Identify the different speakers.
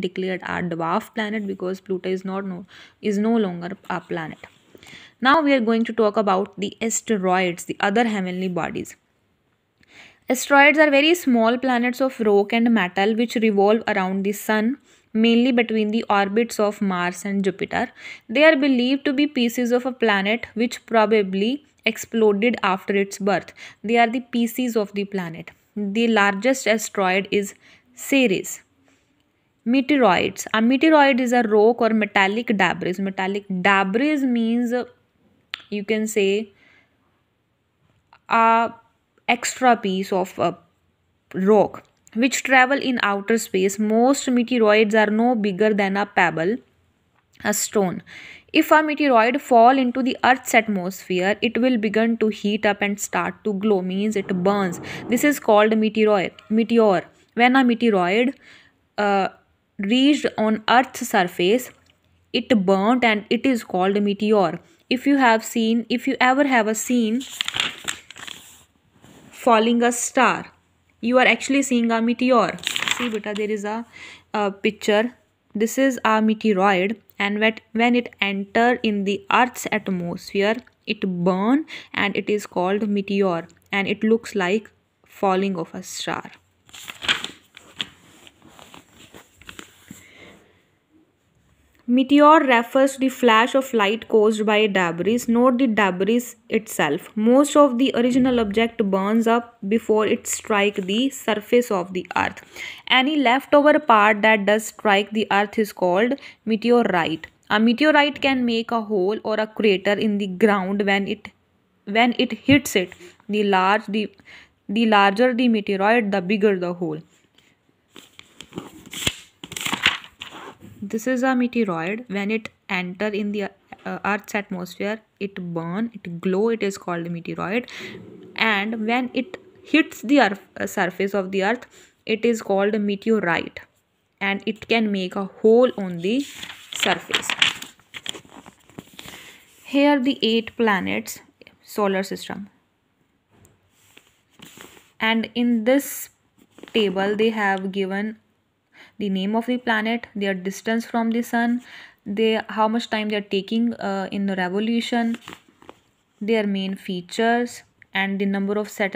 Speaker 1: declared a dwarf planet because Pluto is not no, is no longer a planet. Now we are going to talk about the asteroids, the other heavenly bodies. Asteroids are very small planets of rock and metal which revolve around the sun mainly between the orbits of Mars and Jupiter. They are believed to be pieces of a planet which probably exploded after its birth. They are the pieces of the planet. The largest asteroid is Ceres meteoroids a meteoroid is a rock or metallic debris metallic debris means you can say a extra piece of a rock which travel in outer space most meteoroids are no bigger than a pebble a stone if a meteoroid fall into the earth's atmosphere it will begin to heat up and start to glow means it burns this is called meteoroid meteor when a meteoroid uh, reached on earth's surface it burnt and it is called meteor if you have seen if you ever have a seen falling a star you are actually seeing a meteor see beta there is a, a picture this is a meteoroid and when it enter in the earth's atmosphere it burn and it is called meteor and it looks like falling of a star Meteor refers to the flash of light caused by a debris, not the debris itself. Most of the original object burns up before it strikes the surface of the earth. Any leftover part that does strike the earth is called meteorite. A meteorite can make a hole or a crater in the ground when it when it hits it. The large the, the larger the meteorite, the bigger the hole. This is a meteoroid. When it enter in the uh, Earth's atmosphere, it burn, it glow. It is called meteoroid. And when it hits the earth, uh, surface of the Earth, it is called meteorite. And it can make a hole on the surface. Here the eight planets solar system. And in this table they have given the name of the planet, their distance from the sun, they how much time they are taking uh, in the revolution, their main features and the number of satellites